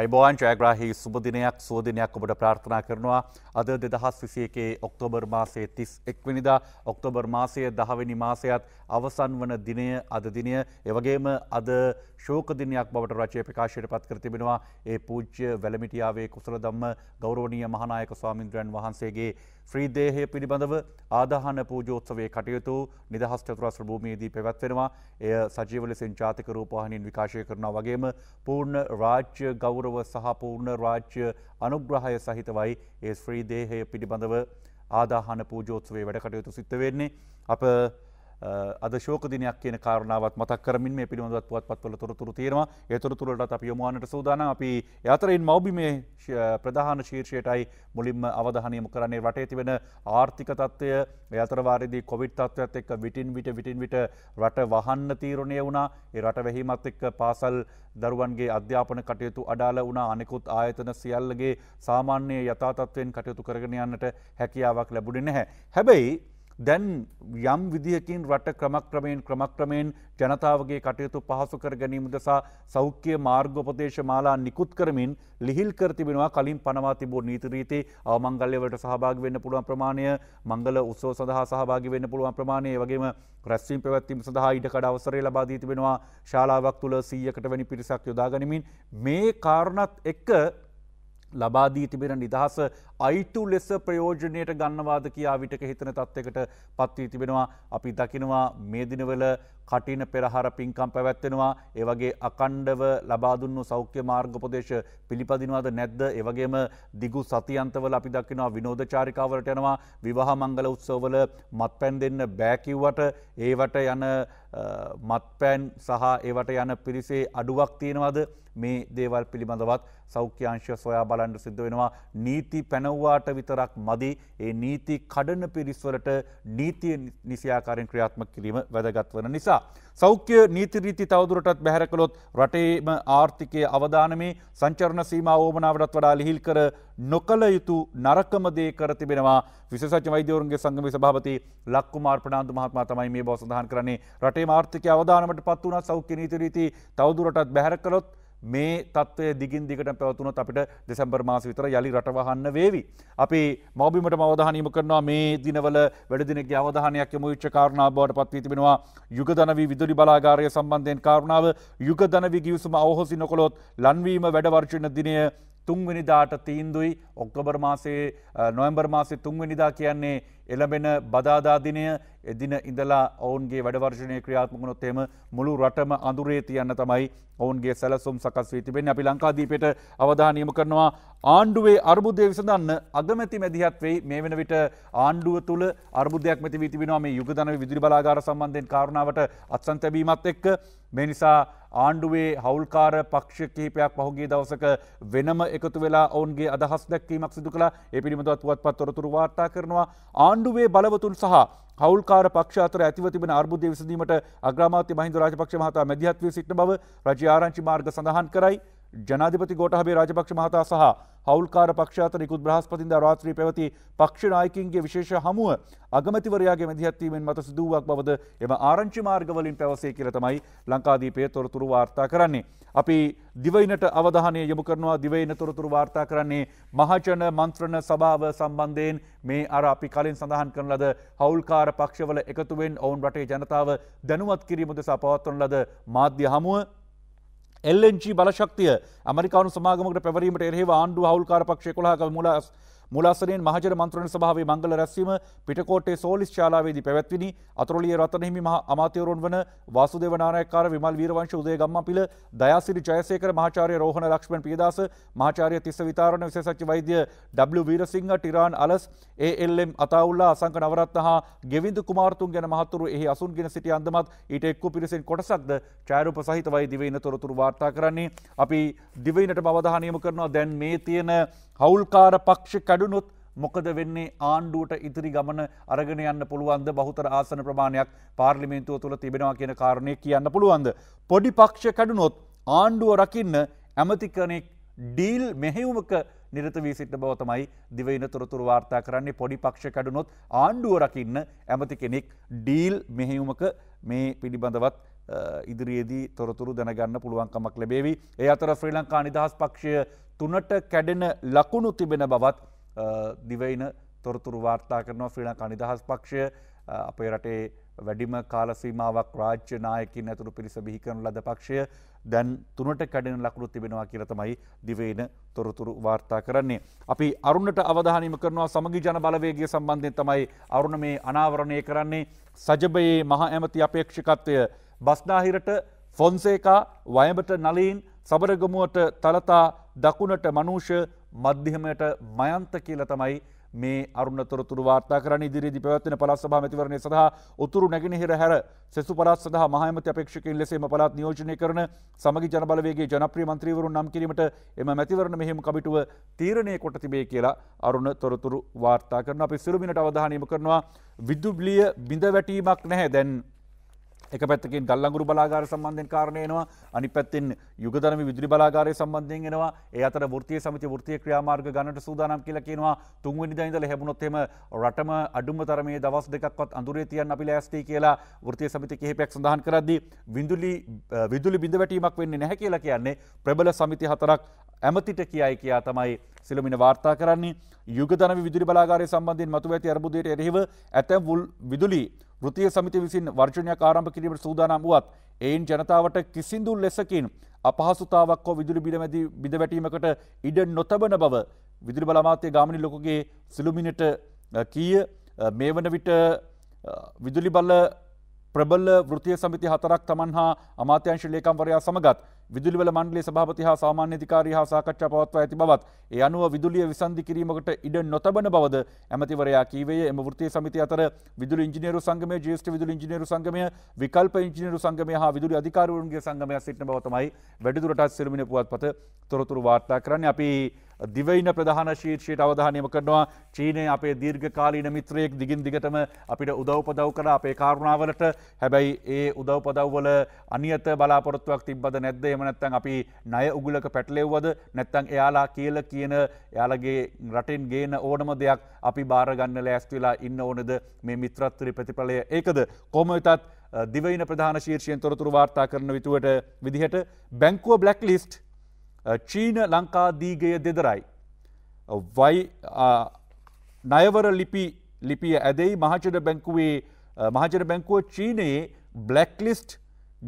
අයිබෝන් ජයග්‍රාහි සුබදිනයක් සෝදිනයක් ඔබට ප්‍රාර්ථනා කරනවා අද දෙදහස් විසියකේ ඔක්තෝබර් මාසේ තිස් එක්වනිදා ඔක්තෝබර් මාසය දහවැනි මාසයත් අවසන් වන දිනය අද දිනය එවගේම අද ශෝකදිනයක් බවට රජය ප්‍රකාශයට පත් කරතිබෙනවා ඒ පූජ්‍ය වැලමිටියාවේ කුසල දම්ම ගෞරෝණීය මහනායක ස්වාමින්ද්‍රයන් වහන්සේගේ ශ්‍රීදේහය පිළිබඳව ආදාහන පූජෝත්සවේ කටයුතු නිදහස් චතුරස්ත්‍ර භූමියේදී පැවැත්වෙනවා. එය සජීව ලෙසින් ජාතික රූපවාහිනියෙන් විකාශය කරනවා වගේම පූර්ණ රාජ්‍ය ගෞරව සහ පූර්ණ රාජ්‍ය අනුග්‍රහය සහිතවයි ඒ ශ්‍රීදේහය පිළිබඳව ආදාහන පූජෝත්සවේ වැඩ කටයුතු සිද්ධ වෙන්නේ. අප අද ශෝක දිනයක් කියන කාරණාවත් මතක් කරමින් මේ පිළිබඳවත් පුවත්පත්වල තොරතුරු තියෙනවා. ඒ තොරතුරටත් අපි යොමු වන්නට සූදානම්. අපි යතරෙන් මෞබිමේ ප්‍රධාන ශීර්ෂයටයි මුලින්ම අවධානය යොමු කරන්නේ රටේ තිබෙන ආර්ථික තත්ත්වය, යතර වාරයේදී කොවිඩ් තත්ත්වයත් එක්ක විටින් විට විටින් විට රට වහන්න තීරණය වුණා. ඒ රට වැහිමත් එක්ක පාසල් දරුවන්ගේ අධ්‍යාපන කටයුතු අඩාල වුණා. අනෙකුත් ආයතන සියල්ලගේ සාමාන්‍ය යථා තත්ත්වයෙන් කටයුතු කරගෙන යන්නට හැකියාවක් ලැබුණේ නැහැ. හැබැයි දැන් යම් විදිහකින් රට ක්‍රමක්‍රමයෙන් ක්‍රමක්‍රමයෙන් ජනතාවගේ කටයුතු පහසු කර ගැනීම දෙසා සෞඛ්‍ය මාර්ගෝපදේශ මාලා නිකුත් කරමින් ලිහිල් කර තිබෙනවා කලින් පනවා තිබූ නීතිරීතේ අවමංගල්‍යවලට සහභාග වෙන්න පුළුවන් ප්‍රමාණය මංගල උත්සව සඳහා සහභාගි වෙන්න පුළුවන් ප්‍රමාණය වගේම රැස්වීම් පැවැත්වීම සඳහා ඉඩකඩ අවසරය ලබා දී තිබෙනවා ශාලාවක් තුළ සීයකට වැනි පිරිසක් යොදා ගනිමින් මේ කාරණත් එක්ක ලබාදී තිබෙන නිදහස අයිතු ලෙස ප්‍රයෝජනයට ගන්නවාද කියා විටක හිතන තත්වකට පත්වී තිබෙනවා අපි දකිනවා මේදිනවල කටින පෙරහර පින්කම් පැවැත්වෙනවා ඒවගේ අකණ්ඩව ලබාදුන්නු සෞඛ්‍ය මාර්ගපොදේශ පිළිපදිනවාද නැද්ද ඒවගේම දිගු සතියන්තවල අපි දක්කිනවා විනෝධචාරිකාවලට යනවා විවාහ මංගල උත්සවල මත් පැන් දෙන්න බෑකිව්වට ඒවට යන මත්පැන් සහ ඒවට යන පිරිසේ අඩුවක් තියෙනවද මේ දේවල් පිළිබඳවත් සෞඛ්‍යංශ සොයා බලන්ඩ සිද්ධ වෙනවා නීති පැනව්වාට විතරක් මදි ඒ නීති කඩන පිරිස්වලට නීතිය නිසියාකාරෙන් ක්‍රියාත්ම කිරීම වැදගත්වන නිසා. නිසා. සෞඛ්‍ය නීතිරීති තවදුරටත් බැහැර කළොත් රටේම ආර්ථිකය අවධානමේ සංචරණ සීම ඕමනාවටත් වඩා ලිහිල් කර නොකළ යුතු නරකමදේ කර තිබෙනවා විශසච වෛදවරුන්ගේ සංගමි සභාපති ලක්කු මාර්පනාාන්තු මහත්ම තමයි මේ බව සඳහන් කරන්නේ රටේ ආර්ථික අවධානමට පත් වන සෞඛ්‍ය නීතිරීති තවදුරටත් බැහැර කළොත් මේ තත්වය දිගින් දිගට පැවතුනොත් අපිට දෙසැම්බර් මාස විතර යළි රටවහන්න වේවි. අපි මෞබිමට අවධානීම කරනවා මේ දිනවල වැඩදිනගේ අවධානයක් යොමු විච්ච කාරණාවට පත්වී තිබෙනවා යුගධනවී විදුලි බලාගාරය සම්බන්ධයෙන් කාරණාව යුගධනවී ගිවිසුම අවහොසි නොකොළොත් ලන්වීම වැඩවර්චන දිනය තුන්වෙනිදාට තීන්දුයි ඔක්තොබර් මාසේ නොයම්බර් මාසේ තුන්වෙනිදා කියන්නේ එළඹෙන බදාදාදිනය එදින ඉඳලා ඔවුන්ගේ වැඩවර්ජනය ක්‍රියාත්මකුණොත්තේම මුළු රටම අඳුරේ තියන්න තමයි ඔවුන්ගේ සැලසුම් සකස් වී තිබෙන අපි ලංකාදීපයට අවධානයම කරනවා ආණ්ඩුවේ අර්බුදය විසඳන්න අගමැති මැදිහත්වෙයි මේ වෙන විට ආණ්ඩුව තුළ අර්බුදයක් මැති වීතිබෙනවා මේ යුගධන විදුරි බලාගාර සම්බන්ධයෙන් කාරණාවට අත්සන්තැබීමත් එක්ක මේ නිසා ආණ්ඩුවේ හවුල්කාර පක්ෂ කිහිපයක් පහුගේ දවසක වෙනම එකතු වෙලා ඔවුන්ගේ අදහස් දැක්වීමක් සිදු කලා ඒ පිළිබඳවත් පුවත්පත් තොරතුරු වාර්තා කරනවා ආණ්ඩු ආණ්ඩුවේ බලවතුන් සහ හවල්කාර පක්ෂාතර ඇතිව තිබෙන අර්බුදය විසඳීමට අග්‍රාමාත්‍ය මහින්ද රාජපක්ෂ මහතා මැදිහත් වී සිටින බව රජ ආරංචි මාර්ග සඳහන් කරයි ಜನಾಧಿಪತಿ ಗೋಟಹಬೆ ರಾಜಪಕ್ಷ ಮಹತಾ ಸಹ ಹೌಲ್ಕಾರ ಪಕ್ಷ ಅತನ ಬೃಹಸ್ಪತಿಯಿಂದ ರಾತ್ರಿ ಪೆವತಿ ಪಕ್ಷ ನಾಯಕಿಂಗೆ ವಿಶೇಷ ಹಮುವ ಅಗಮತಿವರೆಯಾಗಿ ಮೆದಿಹತ್ತಿ ಮೆನ್ ಮತ ಸಿದ್ಧವಾಗಬಹುದು ಎಂಬ ಆರಂಚಿ ಮಾರ್ಗವಲಿನ್ ಪೆವಸೆ ಕಿರತಮೈ ಲಂಕಾದೀಪೆ ತೊರತುರು ವಾರ್ತಾಕರನ್ನೇ අපි දිවයිනට අවධානය යොමු කරනවා දිවයින තොරතුරු වාර්තා කරන්නේ මහජන මන්ත්‍රණ සභාව සම්බන්ධයෙන් මේ අර අපි කලින් සඳහන් කරන ලද හවුල්කාර පක්ෂවල එකතුවෙන් ඔවුන් රටේ ජනතාව දැනුවත් කිරීම දෙසා පවත්වන ලද මාධ්‍ය හමුව එල්ජ බලශක්තිය අමරිකානු සමාගමට පැවරීමට එරෙහිව ආණ්ඩු හවල්කාර පක්ෂ කොලාක මුල මුලාසනයෙන් මහජන මන්ත්‍රණ සභාවේ මංගල රැස්වීම පිටකෝට්ටේ සෝලිස් ශාලාවේදී පැවැත්විනි අතුරලිය රතනහිමි මහ අමාත්‍යවරුන් වන වාසුදේව නානායක්කාර විමල් වීරවංශ උදය ගම්මපිල දයාසිරි ජයසේකර මහාචාර්ය රෝහණ ලක්ෂ්මන් පියදාස මහාචාර්ය තිස්ස විතාරණ විශේෂඥ වෛද්‍ය W වීරසිංහ ටිරාන් අලස් ALM අතාඋල්ලා අසංක නවරත්න හා ගෙවිඳු කුමාරතුන් ගැන මහතුරු එහි අසුන්ගෙන සිටි අන්දමත් ඊට එක්කු පිරිසෙන් කොටසක්ද ඡායරූප සහිතවයි දිවයින තොරතුරු වාර්තා කරන්නේ අපි දිවයිනට බවධානයම කරනවා දැන් මේ තියෙන හවුල්කාර පක්ෂ කැඩුණොත් මොකද වෙන්නේ ආණ්ඩුවට ඉදිරි ගමන අරගෙන යන්න පුළුවන්ද බහුතර ආසන ප්‍රමාණයක් පාර්ලිමේන්තුව තුළ තිබෙනවා කියන කාරණය කියන්න පුළුවන්ද. පොඩි පක්ෂ කඩුණොත් ආණ්ඩුව රකින්න ඇමතිකනෙක් ඩීල් මෙහෙවුමක නිරත වී සිට බවතමයි දිවයින තොරතුර වාර්තා කරන්නේ පොඩි පක්ෂ කඩුණොත් ආණ්ඩුව රකින්න ඇමති කෙනෙක් ඩීල් මෙහෙවුමක මේ පිළිබඳවත් ඉදිරියේදී තොරතුරු දැනගන්න පුළුවන්කමක් ලැබේවි. ඒ අතර ශ්‍රී ලංකා නිදහස් පක්ෂය තුනට කැඩෙන ලකුණු තිබෙන බවත් දිවයින තොරතුරු වාර්තා කරනවා ශ්‍රී ලංකා නිදහස් පක්ෂය අපේ රටේ වැඩිම කාලසීමාවක් රාජ්‍ය නායකින් ඇතුළු පිරිස බිහි කරන ලද පක්ෂය දැන් තුනට කැඩෙන ලකුණු තිබෙනවා කියලා තමයි දිවයින තොරතුරු වාර්තා කරන්නේ. අපි අරුණට අවධානම කරනවා සමගි ජන බලවේගය සම්බන්ධයෙන් තමයි අරුණ මේ අනාවරණය කරන්නේ සජබයේ මහ ඇමති අපේක්ෂකත්වය බස්නාහිරට ෆොන්සේකා වයඹට නලීන් සබරගමුවට තලතා දකුණට මනුෂ මධ්‍යහමයට මයන්ත කියල තමයි මේ අරුණතුරතුර වාර්තා කරන ඉදිරිදි පැවත්වන පලස් සභා මැතිවරණය සඳහා උතුරු නැගෙනහිර හැර සෙසු පලත් සඳහා මහමති අපේක්ෂකින් ලෙසේම පලත් නියෝජනය කරන සමගි ජනබලවේගේ ජනප්‍රිය මන්ත්‍රීවරුන් නම් කිරීමට එම මැතිවරණ මෙහෙම කමිටුව තීරණය කොට තිබේ කියලා අරුණ තොරතුරු වාර්තා කරන අපි සිරුමිනට අවධානීම කරනවා විදුබ්ලිය බිඳ වැටීමක් නැහැ දැන්. එක පැත්තකින් ගල්ලංගුරු බලාගාර සම්බන්ධයෙන් කාරණයනවා අනි පැත්තින් යුගදරම විදුරි බලාගාරය සම්බන්ධයෙන් එනවා ඒ අතර ෘතිය සමති ෘතිය ක්‍රියාමාර්ග ගණට සූදානම් කියලා කියනවා තුන්වනි දයිඳල හැබුණොත්තෙම රටම අඩුම තරමේ දවස් දෙකක්වත් අඳුරේ තියන් අපි ලෑස්ටි කියලා ෘතිය සමති කිහිපයක් සඳහන් කරද්දී විදුලි විදුලි බිඳවැටීමක් වෙන්නේ නැහැ කියලා කියන්නේ ප්‍රබල සමිති හතරක් ඇමතිට කියයි කියා තමයි සෙලමින වාර්තා කරන්නේ යුගතන විදුරි බලාගාරය සම්බන්ධින් මතු ඇති අර්බුදයට එරෙහිව ඇතැම් වුල් විදුලි ෘතිය සමති විසින් වර්ජනය කාරම්භ කිරීමට සූදානම් වුවත් එයින් ජනතාවට කිසිදු ලෙසකින් අපහසුතාවක් හෝ විදුලි බිඩමැදි බිදවැටීමකට ඉඩ නොතබන බව විදුලි බලාමාතය ගාමනි ලොකුගේ සිලුමිනට කීය මේ වන විට විදුලි බල්ල ප්‍රබල ෘතිය සමිති හතරක් තමන් හා අමාත්‍යංශ ලේකම්වරයා සමගත් විදුලිවල මණ්ඩලේ සභාපති හා සාමාන්‍ය අධිකාරී හා සාකච්ඡා පවත්වා ඇති බවත් ඒ අනුව විදුලිය විසන්ධි කිරීමකට ඉඩ නොතබන බවද ඇමතිවරයා කීවේය එම වෘත්තීය සමිතිය අතර විදුලි ඉංජිනේරු සංගමය ජ්‍යෙෂ්ඨ විදුලි ඉංජිනේරු සංගමය විකල්ප ඉංජිනේරු සංගමය හා විදුලි අධිකාරවරුන්ගේ සංගමයක් සිටින බව තමයි වැඩිදුරටත් සිරුමින පුවත්පත තොරතුරු වාර්තා කරන්නේ අපි දිවයින ප්‍රධාන ශීර්ෂයට අවධානයම කරනවා චීනය අපේ දීර්ඝකාලීන මිත්‍රයෙක් දිගින් දිගටම අපිට උදව්පදව් කර අපේ කාරුණාවලට හැබැයි ඒ උදව්පදව්වල අනියත බලාපොරොත්තුවක් තිබ්බද නැද්ද එම නැත්තන් අපි නය උගුලක පැටලෙව්වද නැත්තං එයාලා කියල කියන එයාලගේ රටින් ගේන ඕනම දෙයක් අපි භාරගන්න ලෑස්තුවෙලා ඉන්න ඕනද මේ මිත්‍රත්තරි ප්‍රතිඵලය ඒකද කොම වෙතත් දිවයින ප්‍රධාන ශීර්ෂයෙන් තොරතුරු වාර්තා කරන විතුවට විදිහට බැංකුව බ්ලක් ලිස්ට් චීන ලංකාදීගය දෙදරයි. වයි නයවර ලිපි ලිපිය ඇදැයි මහචට බැංකුවේ මහජන බැංකුව චීනයේ බ්ලක්ලිස්ට්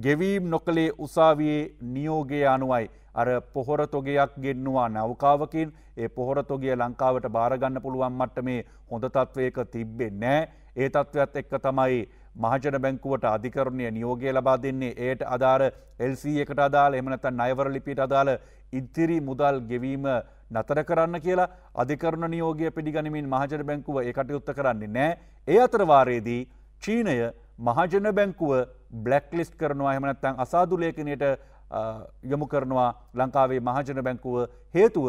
ගෙවීම් නොකළේ උසාවයේ නියෝගය අනුවයි. අර පොහොර තොගයක් ගෙන්නවා නෞකාවකින් ඒ පොහොර තොගිය ලංකාවට භාරගන්න පුළුවන් මට්ට මේ හොඳ තත්ත්වයක තිබ්බෙ නෑ ඒ තත්ත්වත් එක්ක තමයි මහජන බැංකුවට අධිකරණය නියෝගය ලබා දෙන්නේ ඒයට අදාර එල්සී එකට අදාල එමනත අයවර ලිපිට අදාළ ඉදිරි මුදල් ගෙවීම නතර කරන්න කියලා අධිකරණ නියෝගය පිළිගනිමින් මහජන බැංකුව එකටයුත්ත කරන්නේ නෑ. ඒ අතරවාරයේදී චීනය මහජන බැංකුව බ්ලක්ලිස්් කරනවා හමනත්තන් අසාදු ලේකනයට යොමු කරනවා ලංකාවේ මහජන බැංකුව හේතුව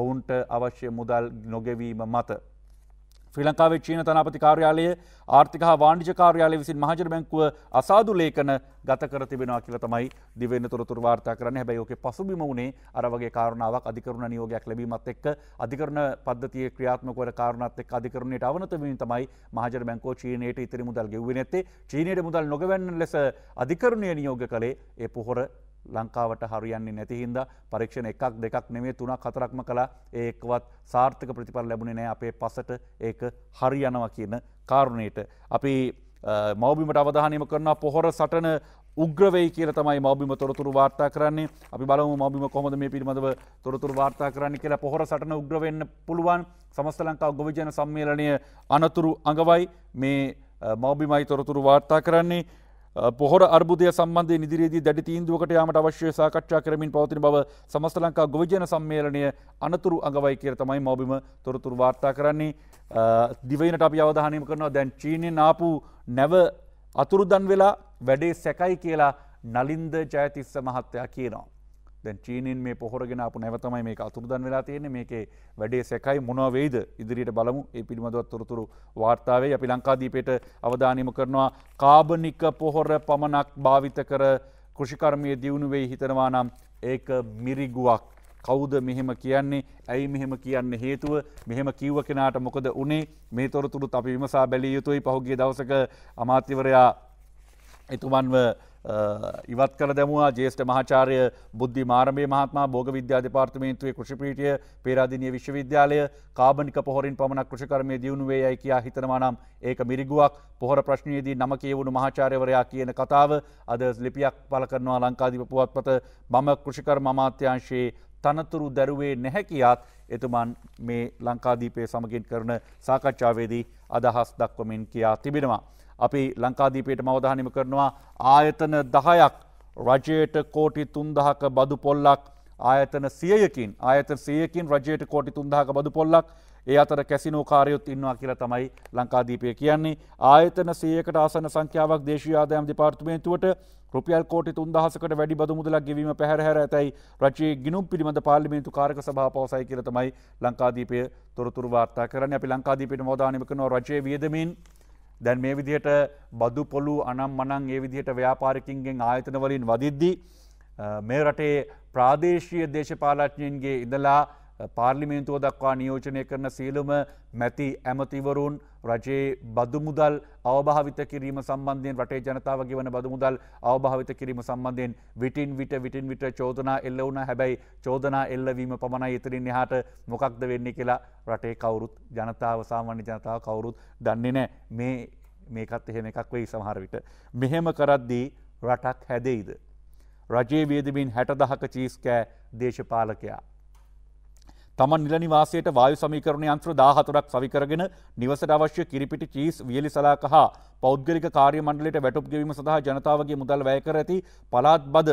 ඔවුන්ට අවශ්‍ය මුදල් නොගෙවීම මත. ශ්‍රී ලංකාවේ චීන තනාපති කාර්යාලය ආර්ථික හා වාණිජ කාර්යාලය විසින් මහජන බැංකුව අසාදු ලේඛන ගත කර තිබෙනවා කියලා තමයි දිවෙන්න තොරතුරු වාර්තා කරන්නේ. හැබැයි ඕකේ පසුබිම වුණේ අර වගේ කාරණාවක් අධිකරණ නියෝගයක් ලැබීමත් එක්ක අධිකරණ පද්ධතියේ ක්‍රියාත්මක වන කාරණාත් එක්ක අධිකරණයට අවනත වීම තමයි මහජන බැංකුව චීනයට ඉතිරි මුදල් ගෙව්වේ නැත්තේ. චීනයට මුදල් නොගෙවන්න ලෙස අධිකරණීය නියෝග කළේ ඒ පොහොර ලංකාවට හරියන්නේ නැති හින්දා පරීක්ෂණ එකක් දෙකක් නෙමේ තුනක් හතරක්ම කළා ඒකවත් සාර්ථක ප්‍රතිඵල ලැබුණේ නෑ අපේ පසට ඒක හරියනවා කියන කාරුණයට. අපි මෞබිමට අවධානයම කරන පොහොර සටන උග්‍රවෙයි කියල තමයි මෞබිම තොරතුරු වාර්තා කරන්නේ අපි බලමු මෞබිම කොමද මේ පිළිබඳව තොරතුරු වාර්තා කරන්න කියලා පොහොර සටන උග්‍රවෙන්න පුළුවන් සමස්ත ලංකා ගොවිජන සම්මේලනය අනතුරු අඟවයි මේ මෞබිමයි තොරතුරු වාර්තා කරන්නේ පොහොර අර්බුදය සම්බන්ධ නිදිරේදී දැඩි තීන්දුවකට යාමට අවශ්‍ය සාකච්ඡා කරමින් පවතින බව සමස්ත ලංකා ගොවිජන සම්මේලනය අනතුරු අඟවයි කියලා තමයි මවබිම තොරතුරු වාර්තා කරන්නේ දිවයිනට අපි අවධානයම කරනවා දැන් චීනෙන් ආපු නැව අතුරුදන් වෙලා වැඩේ සැකයි කියලා නලින්ද ජයතිස්ස මහත්තයා කියනවා. චීනෙන් මේ පොහොරගෙන අප නැවතමයි මේ අතුරදන් වෙලා තියෙන මේකේ වැඩේ සැකයි මොනවවෙයිද ඉදිරියට බලමු ඒ පිළිබඳවත් තොරතුරු වාර්තාවේ අපි ලංකාදීපයට අවධානම කරනවා කාබනික පොහොර පමණක් භාවිත කර කෘෂිකර්මය දියුණුවෙයි හිතනවා නම් ඒක මිරිගුවක් කෞද මෙහෙම කියන්නේ ඇයි මෙහෙම කියන්න හේතුව මෙහෙම කිව්ව කෙනාට මොකද උනේ මේ තොරතුරුත් අපි විමසා බැලිය යුතුයි පහුගේ දවසක අමාත්‍යවරයා එතුමන්ව ඉවත් කර දැමවා ජේෂ්ට මහාචාරය බුද්ධි මාරමය මහත්ම බෝග විද්‍යා දෙපාර්තමේන්තුවේ කෘෂිපීටිය පේරාදිනය විශ්වවිද්‍යාලය කාබනික පොහොරින් පමණ කෘෂිකරමය දියුණුවේ යයි කියා හිතනවානම් ඒක මිරිගුවක් පොහොර ප්‍රශ්නයේදී නම කියවුණු මහාචාර්යවරයා කියන කතාව අද ලිපියක් පල කරනවා ලංකාධිප පුවත්පත මම කෘෂිකර මමාත්‍යංශයේ තනතුරු දැරුවේ නැහැකියාත් එතුමන් මේ ලංකාදීපය සමගින් කරන සාකච්ඡාවේදී අදහස් දක්වමින් කියා තිබෙනවා. අපි ලංකාදීපයට මවධානිම කරනවා ආයතන දහයක් රජයට කෝටි තුන්දහක බදු පොල්ලක් ආයතන සියයකින් ආයත සයකින් රජයට කෝටි තුන්දහක බදු පොල්ලක් ඒ අතර කැසිනෝ කාරයුත් ඉන්නවා කියල තමයි ලංකාදීපය කියන්නේ ආයතන සයකට ආසන සංඛ්‍යාවක් දේශයාදයම් දෙපාර්තමේන්තුවට රුපියල් කෝටි තුන්දහසකට වැඩි බද මුදලක් ගෙවීම පැහැරහැර ඇතයි රජයේ ගිනුම් පිළිබඳ පාර්ලිමේන්තු කාරක සභා පවසයි කියල තමයි ලංකාදීපය තොරතුර වාර්තා කරන අපි ලංකාදීපයට මෝදානමකනවා රජයේ වියදමින් දැන් මේ විදිහට බදු පොළු අනම් මනං ඒ විදිහට ව්‍යාපාරිකින්ගෙන් ආයතනවලින් වදිද්දී. මේ රටේ ප්‍රාදේශීය දේශපාලඥයන්ගේ ඉඳලා පාර්ලිමේන්තුව දක්වා නියෝජනය කරන සියලුම මැති ඇමතිවරුන් රජයේ බදුමුදල් අවභාවිත කිරීම සම්බන්ධයෙන් රටේ ජනතාවගේ වන බදුමුදල් අවභාවිත කිරීම සම්බන්ධයෙන් විටින් විට විටින් විට චෝදනා එල්ල වුණ හැබැයි චෝදනා එල්ලවීම පමණයි ඉතිරින් එහාට මොකක්ද වෙන්නේ කියලා රටේ කවුරුත් ජනතාව සාමාන්‍ය ජනතාව කවුරුත් දන්නේ නෑ මේ මේකත් එහෙම එකක් වෙයි සමහර විට. මෙහෙම කරද්දී රටක් හැදෙයිද. රජයේ වියදමින් හැට දහක චීස්කෑ දේශපාලකයා. තමන් නිල නිවාසයට වායු සමීකරණ යන්ත්‍ර දාහතුරක් සවිකරගෙන නිවසට අවශ්‍ය කිරිපිටි චීස් වියලි සලාක හා පෞද්ගලික කාර්ය මණ්ඩලට වැටුප් ගෙවීම සඳහා ජනතාවගේ මුදල් වැය කර ඇති පලාත් බද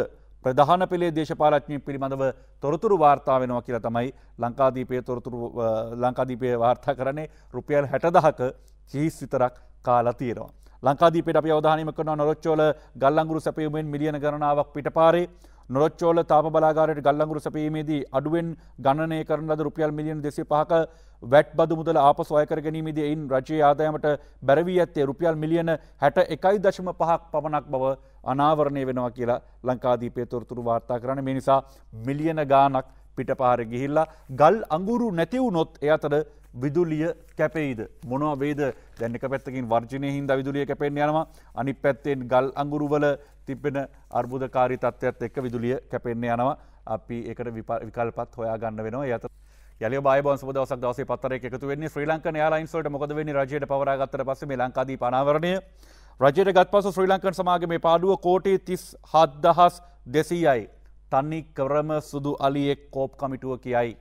ප්‍රධාන පෙළේ දේශපාලඥය පිළිබඳව තොරතුරු වාර්තා වෙනවා කියලා තමයි ලංකාදීපය තොරතුරු ලංකාදීපය වාර්තා කරන්නේ රුපියල් හැටදහක චීස් විතරක් කාලතීරවා. ලංකාදීපට අපි අවධානම කරන නොරොච්චෝල ගල්ලංගුරු සැපයුමෙන් මිලියන ගණනාවක් පිට පාරේ නොරොච්චෝල තාප බලාගාරයට ගල්ලංගුරු සැපීමේදී අඩුවෙන් ගණනය කරන ලද රුපියල් මිලියන දෙසේ පහක වැට් බදු මුදල ආපසු අය කර ගැනීමේදී එයින් රජයේ ආදායමට බැර වී ඇත්තේ රුපියල් මිලියන 61.5ක් පමණක් බව අනාවරණය වෙනවා කියලා ලංකාදීපයේ තොරතුරු වාර්තා කරන්නේ මේ නිසා මිලියන ගාණක් පිටපාර ගිහිල්ලා ගල් අඟුරු නැති වුණොත් ඒ අතර විදුලිය කැපෙයිද මොනවා වේද දැන් එක පැත්තකින් වර්ජිනය හින්දා විදුලිය කැපෙන්න යනවා අනිත් පැත්තෙන් ගල් අඟුරු වල තිබෙන අර්බුදකාරි තත්ත්වත් එක් විදුලිය කැපෙන්නේ යනවා අපි එකට විකල්පත් හොයා ගන්න වෙනවා ඇත ල බ දස දස පතර එකතු වෙන්නේ ශ්‍රී ලංකන යාලයින්සට මොද වෙන්නේ රජයට පවරාගත්තර පසේ ලංකාදී පනාවරණය රජයට ගත් පසු ශ්‍රී ලංකන් සමාගම මේ පාඩුව කෝටේ තිස් හත්දහස් දෙසීයයි. තනි කරම සුදු අලියෙක් කෝප් කමිටුව කියයි.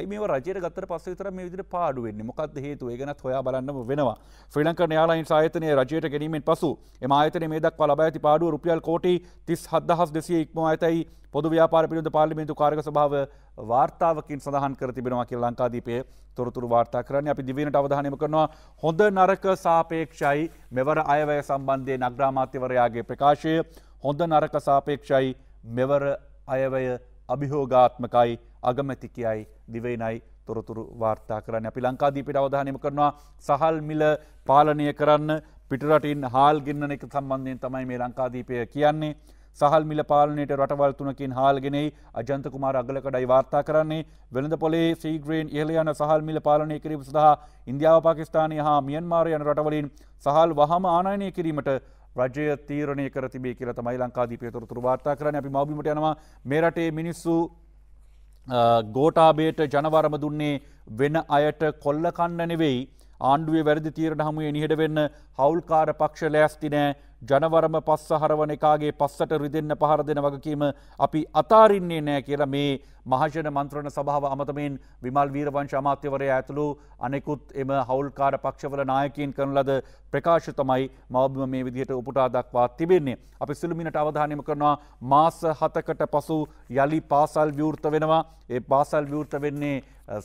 ඇයි මේ රජයට ගත්තර පස්ස විතර මේ විදිර පාඩු වෙන්නේ මොකක්ද හේතු ඒගනත් හොයා බලන්නම වෙනවා ශ්‍රී ලංකා යාලයින් සායතනය රජයට ගැනීමෙන් පසු එම ආයතන මේ දක්වා ලබා ඇති පාඩුව රුපියල් කෝටි 37000 දෙසිය ඉක්මවා ඇතයි පොදු ව්‍යාපාර පිළිබඳ පාර්ලිමේන්තු කාර්යක සභාව වාර්තාවකින් සඳහන් කර තිබෙනවා කියලා ලංකාදීපයේ තොරතුරු වාර්තා කරන්නේ අපි දිවයිනට අවධානය යොමු කරනවා හොඳ නරක සාපේක්ෂයි මෙවර අයවැය සම්බන්ධයෙන් අග්‍රාමාත්‍යවරයාගේ ප්‍රකාශය හොඳ නරක සාපේක්ෂයි මෙවර අයවැය අභිහෝගාත්මකයි අගමැති කියයි දිවයිනයි තොරතුරු වාර්තා කරන්න අපි ලංකාදීපිට අවධානම කරනවා සහල් මිල පාලනය කරන්න පිටරටින් හාල් ගන්න එක සම්බන්ධයෙන් තමයි මේ ලංකාදීපය කියන්නේ. සහල් මිල පාලනයට රටවල් තුනකින් හාල්ගෙනෙයි අජන්ත කුමාර අගලකඩයි වාර්තා කරන්නේ වෙළඳ පොලේ සීග්‍රේන් ඉහල යන සහල් මිල පාලනය කිරීම සඳහා ඉන්දියාව පාකිස්ානය හා මියන්මාර යන රටවලින් සහල් වහම ආනයනය කිරීමට රජය තීරණය කර තිබේ කියල තමයි ලංකාදීපය තොරතුරු වාර්තා කරන අපි මවබිමට යනවා මේ රටේ මිනිස්සු ගෝටාබේට ජනවරම දුන්නේ වෙන අයට කොල්ල කණ්ඩනෙවෙයි. ආණ්ඩුවේ වැරදි තීරණ හමුවේ නිහඬ වෙන්න හවුල්කාර පක්ෂ ලෑස්ති නෑ ජනවරම පස්ස හරවන එකාගේ පස්සට රිදෙන්න පහර දෙන වගකීම අපි අතාරින්නේ නෑ කියලා මේ මහජන මන්ත්‍රණ සභාව අමතමින් විමල් වීරවංශ අමාත්‍යවරය ඇතුළු අනෙකුත් එම හවුල්කාර පක්ෂවල නායකින් කරන ලද ප්‍රකාශ තමයි මවබිම මේ විදිහට උපුටා දක්වා තිබෙන්නේ. අපි සිළුමිනට අවධානම කරනවා මාස හතකට පසු යළි පාසල් විවෘත වෙනවා. ඒ පාසල් විවෘත වෙන්නේ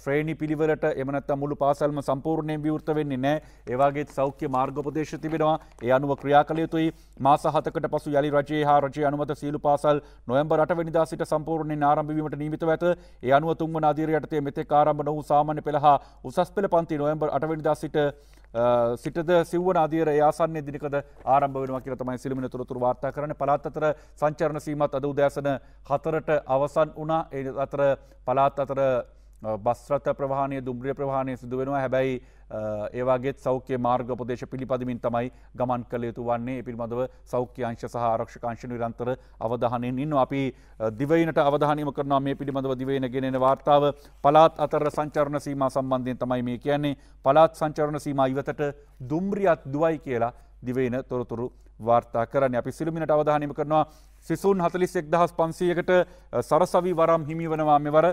ශ්‍රේණි පිළිවලට එමනත් මුළු පාසල්ම සම්පූර්ණයෙන් විවෘත වෙන්නේ නෑ ඒවාගේත් සෞඛ්‍ය මාර්ගපදේශ තිබෙනවා ඒ අනුව ක්‍රියා කළ යුතුයි මාස හතකට පසු යළි රජයේ හා රජය අනුමත සීලු පාසල් නොයම්බ රටවැනිදා සිට සම්පූර්ණයෙන් ආරම්භවීමට නීමිත සම්පූර්ණත්ව ඇත ඒ අනුව තුන්වන අධීරයට තේ මෙතේ කාරම්භන වූ සාමාන්‍ය පෙළහා උසස් පෙළ පන්ති නොවැම්බර් අටවැනිදා සිට සිටද සිවන අධීර යාසන්නේ දිනකද ආරම්භ වෙනවා කියලා තමයි සිළුමින තොරතුරු වාර්තා කරන්නේ පළාත් අතර සංචරණ සීමත් අද උදෑසන හතරට අවසන් වුණා ඒ අතර පළාත් අතර බස්රත ප්‍රවාණය දුම්්‍රිය ප්‍රවාණය සිදුවෙනවා හැබැයි ඒවාගේ සෞඛ්‍ය මාර්ග ප්‍රදේශ පිළිපදිමින් තමයි ගමන් කළයුතු වන්නේ පිළිබඳව සෞඛ්‍ය අංශ සහ ආරක්ෂකාංශ නිරන්තර අවධානයෙන් ඉන්න අපි දිවයිනට අවධානයම කරනවා මේ පිළිබඳව දිවයින ගෙනෙන වාර්තාව පලාත් අතර සංචරණ සීම සම්බන්ධයෙන් තමයි මේ කියන්නේ පලාත් සංචරණ සීම ඉවතට දුම්රියත් දුවයි කියලා දිවයින තොරතුරු වාර්තා කරන්න අපි සිළුමිනට අවධානයම කරනවා සිසුන් හතලිස් එක්දහස් පන්සියකට සරසවි වරම් හිමි වනවා මෙවර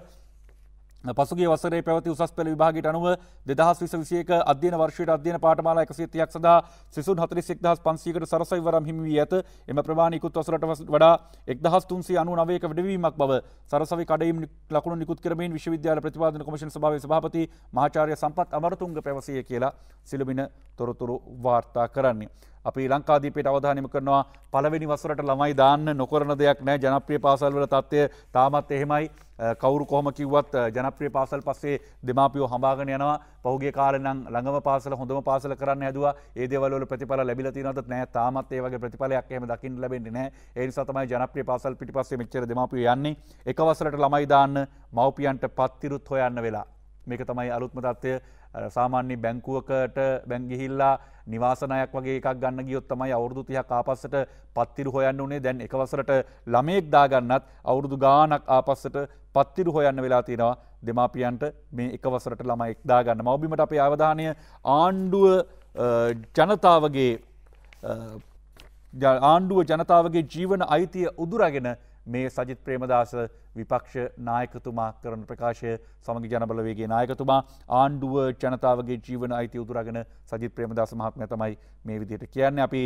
පසුගේ වසරේ පැවති උසස් පෙළ විභාගට අනුව දෙදහස් විස විසියක අධ්‍යන වර්ෂයට අධ්‍යන පාටමාලා එකසිතයක් සඳහා සිසුන් හතරි සෙක්දහස් පන්සීකට සරසයිවරම් හිමිවී ඇත එම ප්‍රමාණිකුත් වසරට වඩා එක්දහස් තුන්සේ අනු නවයක විඩවීමක් බව සරසවි කඩයිම් ලකුණු නිකුත් කරමින් විශ්වවිද්‍යාල ප්‍රතිපාදන කොමිෂන් සභාවේ සභාපති මහාචාර්ය සම්පත් අමරතුංග පැවසය කියලා සිළුමින තොරතුරු වාර්තා කරන්නේ. අපි ලංකාදීපට අවධානම කරනවා පලවෙනි වසරට ළමයි දාන්න නොකරන දෙයක් නෑ ජනප්‍රිය පාසල්වල තත්ත්වය තාමත් එහෙමයි කවරු කොහොම කිව්වත් ජනප්‍රිය පාසල් පස්සේ දෙමාපියෝ හඹාගෙන යනවා පහුගේ කාලනං ළඟම පාසල හොඳම පාසල කරන්න ඇදවා ඒදවල ප්‍රතිඵල ලැබිලති නොත් නෑ තාමත් ඒවගේ ප්‍රතිඵලයක් එහම දකිින් ලැබෙන්නේ නෑ ඒනිසා තමයි ජනප්‍රිය පාසල් පිටිපස්සේ මෙච්චර දෙමාපිය යන්නේ එක වසරට ළමයි දාන්න මව්පියන්ට පත්තිරුත් හොයන්න වෙලා මේක තමයි අලුත්මතත්වය සාමාන්‍ය බැංකුවකට බැංගිහිල්ලා නිවාසනයක් වගේ එකක් ගන්න ගියොත් තමයි අවුරුදු තිහ කාපස්සට පත්තිරු හොයන්න උනේ දැන් එකවසරට ළමයෙක් දාගන්නත් අවුරුදු ගානක් ආපස්සට පත්තිරු හොයන්න වෙලා තියෙනවා දෙමාපියන්ට මේ එකවසරට ළමයෙක් දාගන්න මවබිමට අපේ අවධානය ආණ්ඩුව ජනතාවගේ ආණ්ඩුව ජනතාවගේ ජීවන අයිතිය උදුරගෙන මේ සජිත් ප්‍රේමදාස විපක්ෂ නායකතුමා කරන ප්‍රකාශය සමග ජනබලවේගේ නායකතුමා ආණ්ඩුව ජනතාවගේ ජීවන අයිති උදුරගෙන සජිත් ප්‍රේමදාස මහත්මය තමයි මේ විදියට කියන්න අපි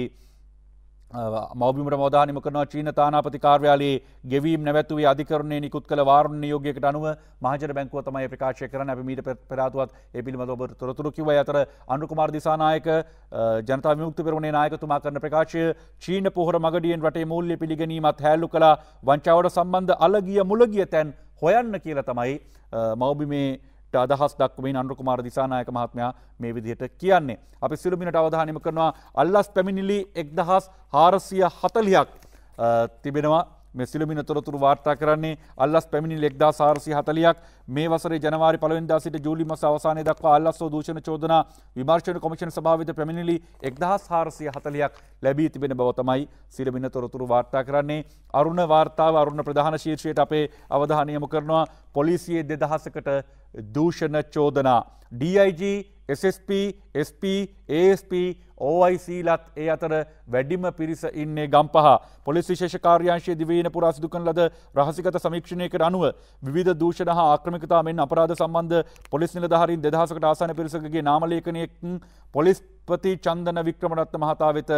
මෞබිමට මෝදානිම කරනවා චීන තානාපති කාර්යාලයේ ගෙවීම් නැවැත්වේ අධිකරන්නේ නිකුත් කළ වාරුණ නියෝගයකට අනුව මහජන බැංකුව තමයි ප්‍රකාශය කරන අපි මීට පෙරාතුවත් ඒ පිළිබඳව ඔබ තොරතුරු කිව්වා. ඒ අතර අනුකුමාර දිසානායක ජනතා විමුක්ති පෙරමුණේ නායකතුමා කරන ප්‍රකාශය චීන පොහොර මගඩියෙන් රටේ මූල්‍ය පිළිගැනීමත් හැල්ලු කළා වංචාවට සම්බන්ධ අලගිය මුලගිය තැන් හොයන්න කියලා තමයි මෞබිමේ අදහස් දක්වමින් අනුකුමාර දිසානායක මහත්මයා මේ විදිහට කියන්නේ. අපි සිළුමිනට අවධානම කරනවා අල්ලස් පැමිණිලි එක්දහස් හාරසිය හතලියක් තිබෙනවා මෙසිලමින තොරතුරු වාර්තා කරන්නේ අල්ලස් පැමිණි ලෙක්දා සාරසි හතලියක් මේ වසර ජනවාරි පළවෙන්දා සිට ජූලි මස අවසානය දක්වා අල්ලස්සෝ දූෂණ චෝදනා විමර්ශණ කොමිෂණ සභාවිත පැමිණිලි එක්දහස් හාරසිය හතලියක් ලැබී තිබෙන බව තමයි සිලමින තොරතුරු වාර්තා කරන්නේ අරුණ වාර්තාව අරුණ ප්‍රධාන ශීර්ෂයට අපේ අවධානයමු කරනවා පොලිසියේ දෙදහසකට දූෂණ චෝදනා. DIG SSP, SP, ASP, ඕයිසීලත් ඒ අතර වැඩිම පිරිස ඉන්නේ ගම්පහ පොලිස් විශේෂකාර්යංශය දිවීන පුරාසිදුකන් ලද රහසිකත සමීක්ෂණයකට අනුව විධ දූෂණ හා ආක්‍රමිකතා මෙන් අපරාධ සම්බන්ධ පොලිස් නිලධහරින් දෙදහසකට ආසන පිරිසකගේ නාමලේකනයෙක් පොලිස් පති චන්දන වික්‍රමණත්න මහතා වෙත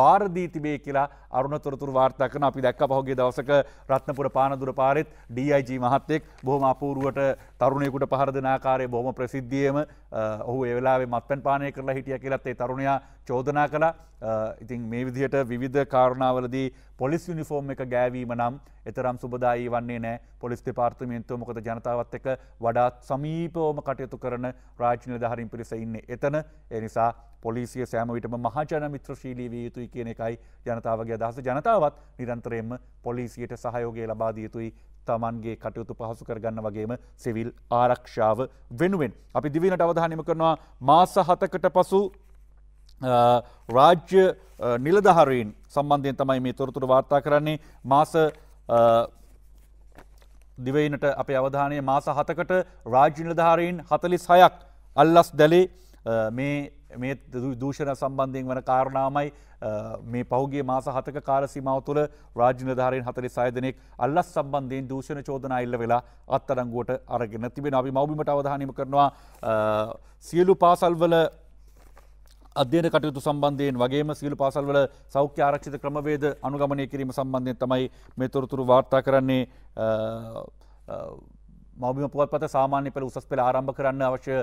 භාරදී තිබේ කියලා අරුණතොරතුර වාර්තාකන අපි දැක්ක පහුගේ දවසක රත්නපුර පානදුර පාරෙත් DIG මහත්තෙක් බොහම අපූරුවට තරුණයකුට පහරදනාකාරය බොහම ප්‍රසිද්ධියම ඔහු එවෙලා මත්තන් පානය කරලා හිටිය කියලත් ඒ තරුණයා චෝදනා කළ ඉතින් මේ විදිහට විධ කාරණාවලදී පොලිස් යුනිෆෝර්ම් එක ගෑවීම නම් එතරම් සුබදායි වන්නේ නෑ පොලිස් පාර්තමේන්තුව මොකද ජනතාවත් එක වඩාත් සමීපෝම කටයුතු කරන රාජ්‍යනය දහරින් පිරිස ඉන්න එතන එනිසා පොලිසිය සෑමවිටම මහජන මිත්‍රශීලී විය යුතුයි කියන එකයි ජනතාවගේ අදහස ජනතාවත් නිරන්තරයෙන්ම පොලිසියට සහයෝගේ ලබාදිය යුතුයි තමන්ගේ කටයුතු පහසු කරගන්න වගේම සිවිල් ආරක්ෂාව වෙනුවෙන්. අපි දිවිනට අවධානම කරනවා මාස හතකට පසු රාජ්‍ය නිලධහරීන් සම්බන්ධයෙන් තමයි මේ තොරතුර වාර්තා කරන්නේ මාස දිවයිනට අපේ අවධානය මාස හතකට රාජ්‍ය නිලධාරීන් හතලිස් හයක් අල්ලස් දැලේ මේ දූෂණ සම්බන්ධයෙන් වන කාරණාමයි මේ පහුගේ මාස හතක කාරසිමාව තුළ රාජනධාරයෙන් හතරි සයදනෙක් අල්ලස් සම්බන්ධයෙන් දූෂණ චෝදන අල්ල වෙලා අත්තරංගුවට අරගෙන තිබෙන අපි මවබිමට අවධානම කරනවා සියලු පාසල්වල අධ්‍යන කටයුතු සම්බන්ධයෙන් වගේම සියලු පාසල්වල සෞඛ්‍ය ආරක්ෂිත ක්‍රමවේද අනුගමනය කිරීම සම්බන්ධයෙන් තමයි මේ තොරතුරු වාර්තා කරන්නේ මබිම පුවත්පත සාමාන්‍ය පෙළ උසස් පෙළ ආරම්භ කරන්න අවශ්‍ය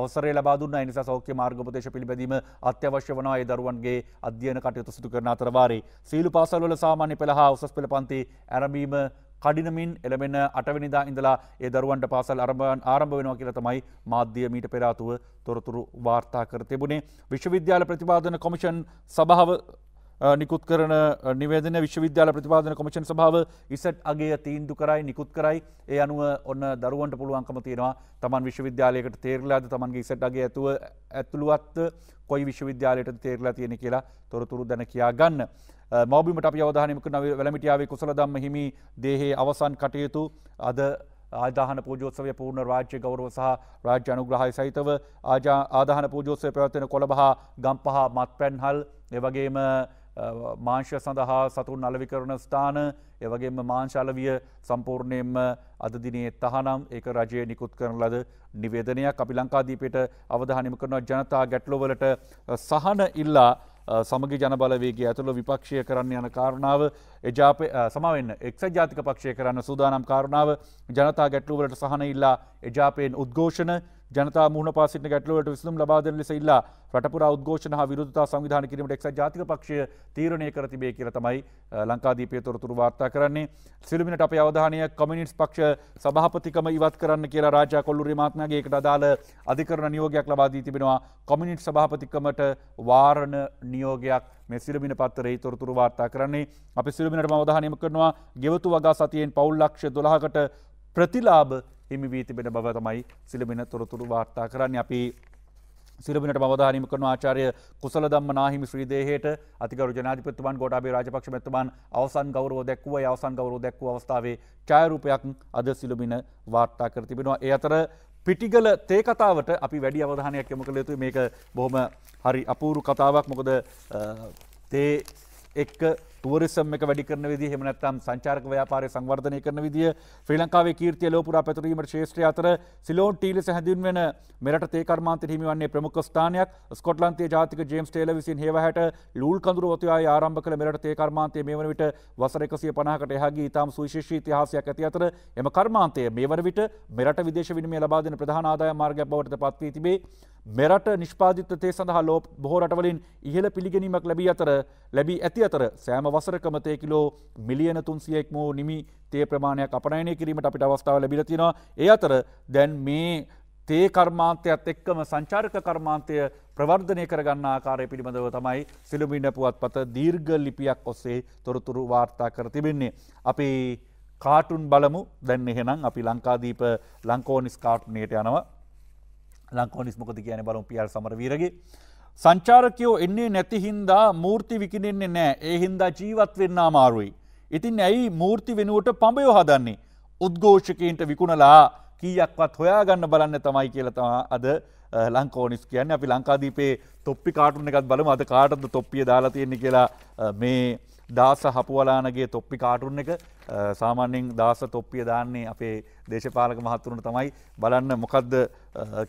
අවසරය ලබා දුන්නා. ඒ නිසා සෞඛ්‍ය මාර්ගෝපදේශ පිළිපැදීම අත්‍යවශ්‍ය වනවා ඒ දරුවන්ගේ අධ්‍යයන කටයුතු සිදු කරන අතර වාරේ සීළු පාසල්වල සාමාන්‍ය පෙළ හා උසස් පෙළ පන්ති ආරම්භීම කඩිනමින් එළබෙන අටවනිදා ඉඳලා ඒ දරුවන්ට පාසල් අරඹන් ආරම්භ වෙනවා කියලා තමයි මාධ්‍ය මීට පෙරාතුව තොරතුරු වාර්තා කර තිබුණේ විශ්වවිද්‍යාල ප්‍රතිපාදන කොමිෂන් සභාව නිකුත් කරන නිවේදන විශ්වවිද්‍යාල ප්‍රතිපාදන කොමිෂන් සභාව ඉසට් අගේ තීන්දු කරයි නිකුත් කරයි ඒ අනුව ඔන්න දරුවන්ට පුළුවන්කම තියෙනවා තමන් විශ්වවිද්‍යාලයකට තේරලාද තමන්ගේ ඉසට් අගේ ඇතුව ඇතුළුවත් කොයි විශ්වවිද්‍යාලයට තේරලා තියෙන කියලා තොරතුරු දැන කියා ගන්න. මවබිමට අප අවධානමකන වැලමිටියාවේ කුසල දම්ම හිමි දේහේ අවසන් කටයුතු අද ආධාන පූජෝත්සවය පූර්ණ රාජ්‍ය ගෞරව සහ රාජ්‍ය අනුග්‍රහය සහිතව ආධාන පූජෝත්සය ප්‍රවත්වන කොළබහා ගම්පහා මත් පැන්හල් එවගේම මාංශය සඳහා සතුන් අලවිකරන ස්ථාන එවගේම මාංශාලවිය සම්පූර්ණයෙන්ම අදදිනේ තහනම් ඒක රජය නිකුත් කරන ලද නිවේදනයක් අපි ලංකාදීපයට අවධානිම කරනවා ජනතා ගැටලොවලට සහන ඉල්ලා සමග ජනබලවේගේ ඇතුළ විපක්ෂය කරන්න යන කාරණාව එජාප සමෙන් එක් ජාතික පක්ෂය කරන්න සූදානම් කාරණාව ජනතා ගැටලුවලට සහන ඉල්ලා එජාපයෙන් උද්ඝෝෂණ ජනතා මුහුණ පාසිට ගැටලුවට විසඳුම් ලබා දෙන ලෙස ඉල්ලා රටපුරා උද්ඝෝෂණ හා විරෝධතා සංවිධානය කිරීමට එක්සත් ජාතික පක්ෂය තීරණය කර තිබේ කියලා තමයි ලංකාදීපයේ තොරතුරු වාර්තා කරන්නේ සිළුමිනට අපේ අවධානය කොමියුනිස්ට් පක්ෂ සභාපතිකම ඉවත් කරන්න කියලා රාජා කොල්ලුරේ මහත්මයාගේ ඒකට අදාළ අධිකරණ නියෝගයක් ලබා දී තිබෙනවා කොමියුනිස්ට් සභාපතිකමට වාරණ නියෝගයක් මේ සිරුමින පත්තරේ තොරතුරු වාර්තා කරන්නේ අපි සිරුමිනට අවධානයම කරනවා ගෙවතු වගා සතියෙන් පවුල් ලක්ෂ 12කට ප්‍රතිලාභ හිමි වී තිබෙන බව තමයි සිලබෙන තොරතුරු වාර්තා කරන්න අපි සිරබිනට මවධානම කරන ආචාරය කුසල දම්ම නාහිම ශ්‍රීදේහයට අතිකරු ජනාධිපත්තුමන් ගොඩාබේ රාජපක්ෂමැතුමන් අවසන් ගෞරෝ දැක්ව අවසන් ගෞරෝ දැක්ව අවස්ථාවේ චායරූපයක් අද සිලබින වාර්තා කර තිබෙනවා. ඒ අතර පිටිගල තේ කතාවට අපි වැඩි අවධානයක් යොම කළ යුතු මේක බොහොම හරි අපූරු කතාවක් මොකද තේ එක්ක ටුවරිසම් එක වැඩි කරන විදි හෙමනැත්තම් සංචාර්ක ව්‍යාපාරය සංවර්ධනය කරන විදිිය ශ්‍රී ලංකාවේ කීර්තිය ලෝපුරා පැතුරීමට ශේෂත්‍රය අතර සිලෝන් ටීලෙස හැඳින් වෙන මෙරට තේකර්මාන්ත හිමිවන්නේ ප්‍රමුඛ ස්ථානයක් ස්කොට්ලන්තේ ජාතික ජේම්ස් ටේල විසින් හේවහැට ලූල් කඳුර ඔතුයා ආරම්භ කළ මෙරට තේකර්මාන්තය මේ වන විට වසර එකසිය පනහකට එහාගේ ඉතාම සුවිශේෂී ඉතිහාසයක් ඇති අතර එම කර්මාන්තය මේ වන විට මෙරට විදේශ විනිමය ලබා දෙන ප්‍රධාන ආදාය මාර්ගයක් බවට පත්වී තිබේ මෙරට නිෂ්පාධිතය සඳහා ලෝ බොහෝරටවලින් ඉහළ පිළිගැනීමක් ලැබී අතර ලැබී ඇති අතර සෑම වසරකමතය කිලෝ මිලියන තුන්සියෙක් මෝ නිමි තේ ප්‍රමාණයක් අපනයනය කිරීමට අපිට අවස්ථාව ලැබිලතිෙන ඒ අතර දැන් මේ තේ කර්මාන්තයත් එක්කම සංචාර්ක කර්මාන්තය ප්‍රවර්ධනය කරගන්න ආකාරය පිළිබඳව තමයි සිළුමින්න පුවත් පත දීර්ග ලිපියක් ඔස්සේ තොරතුරු වාර්තා කර තිබෙන්නේ. අපි කාටුන් බලමු දැන්න එහෙනම් අපි ලංකාදීප ලංකෝනිස් කාට්නයට යනවා ලංකෝනිස් මොකද කියන බලු පියල් සමරවීරගේ. සංචාරකයෝ එන්නේ නැති හින්දා මූර්ති විකිනෙන්නේ නෑ ඒ හින්දා ජීවත් වෙන්න මාරුයි. ඉතින් ඇයි මූර්ති වෙනුවට පඹයෝ හදන්නේ. උද්ඝෝෂකයන්ට විකුණලා කීයක්වත් හොයාගන්න බලන්න තමයි කියලතවා අද ලංකෝනිස් කියන්න අපි ලංකාදීපේ තොප්පි කාටුන එකත් බලම අද කාටද තොප්පිය දාලා තියෙන්නේ කියලා මේ දාස හපුවලානගේ තොප්පි කාටුන් එක සාමාන්‍යෙන් දාස තොප්පිය දාන්නේ අපේ දේශපාලක මහත්තුරුණ තමයි බලන්න මොකක්ද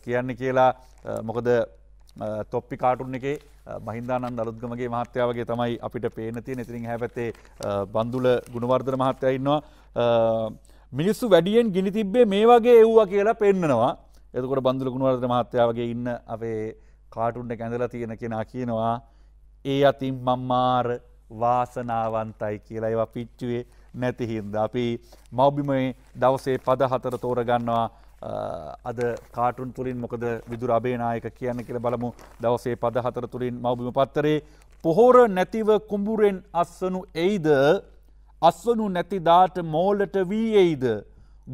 කියන්න කියලා මොකද තොප්පි කාටුන් එකේ මහින්දානන් අලුද්ගමගේ මහත්‍යාවගේ තමයි අපිට පේන තිය නතිරින් හැපැත්තේ බන්දුල ගුණවර්ධන මහත්තයඉන්නවා මිනිස්සු වැඩියෙන් ගිනි තිබ්බේ මේ වගේ එව්වා කියලා පෙන්න්නනවා එතකොට බන්දුල ගුණවර්ධන මහත්‍යාවගේ ඉන්න අපේ කාටුන්ට කැඳලා තියෙන කෙනා කියනවා ඒ අතින් මම්මාර වාසනාවන්තයි කියලා ඒවා පිච්චුවේ නැතිහින්ද. අපි මවබිමේ දවසේ පද හතර තෝරගන්නවා අද කාටුන් තුළින් මොකද විදුර අබේනායක කියන්න කියල බලමු දවසේ පද හතර තුළින් මවබිම පත්තරේ. පොහෝර නැතිව කුඹුරෙන් අස්සනු එයිද අස්වනු නැතිදාට මෝලට වී එයිද.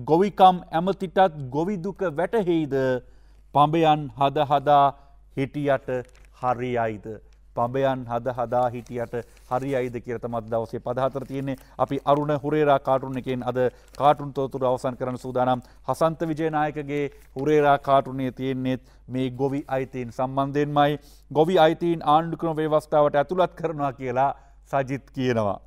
ගොවිකම් ඇමතිටත් ගොවිදුක වැටහෙයිද පඹයන් හදහදා හිටියට හරියයිද. පඹයන් හද හදා හිටියට හරි අයිද කියරතමත් දවසේ පදහතර තියන්නේ අපි අරුණ හුරේරා කාටුන් එකෙන් අද කාටුන් තොතුර අවසන් කරන සූදානම් හසන්ත විජයනායකගේ හුරේරා කාටුනේ තියෙන්නේෙත් මේ ගොවි අයිතීන් සම්බන්ධයෙන්මයි ගොවි අයිතීන් ආණ්ඩුක්‍රම ව්‍යවස්ථාවට ඇතුළත් කරනවා කියලා සජිත් කියනවා.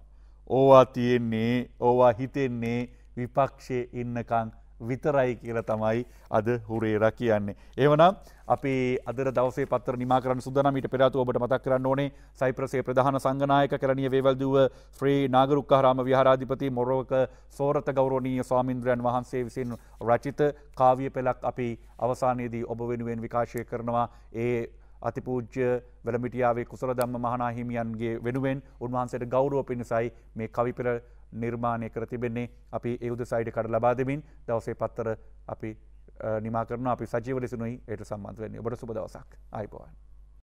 ඕවා තියෙන්නේ ඕවා හිතෙන්නේ විපක්ෂය ඉන්නකං විතරයි කියලා තමයි අද හුරේර කියන්නේ. ඒවනම් අපි අද දවසේ පත්‍ර නිමාකරන සුදනමිට පෙරතු ඔබට මතක් කරන්න ඕනේ සයිප්‍රසේ ප්‍රධාන සංගනායක කරණිය වේවල්දුව ශ්‍රී නාගරුක්කහරාම විහාරාධිපති මොරෝක සෝරත ගෞරෝණීය ස්වාමින්ද්‍රයන් වහන්සේ විසින් රචිත කාවිය පෙළක් අපි අවසානයේදී ඔබ වෙනුවෙන් විකාශය කරනවා ඒ අතිපූජ්‍ය වෙළමිටියාවේ කුසල ධම්ම මහනා හිමියන්ගේ වෙනුවෙන් උන්වහන්සේට ගෞරව පිණිසයි මේ කවි පෙළ නිර්මාණය කර තිබෙන්නේ අපි ඒවුද සයිඩ කඩ ලබා දෙමින් දවසේ පත්තර අපි නිමාකරන අපි සජීවලසිනුයි ඒයට සම්බන්ධ වෙන්නේ ඔබට සුබදවසක් අයිපවන්.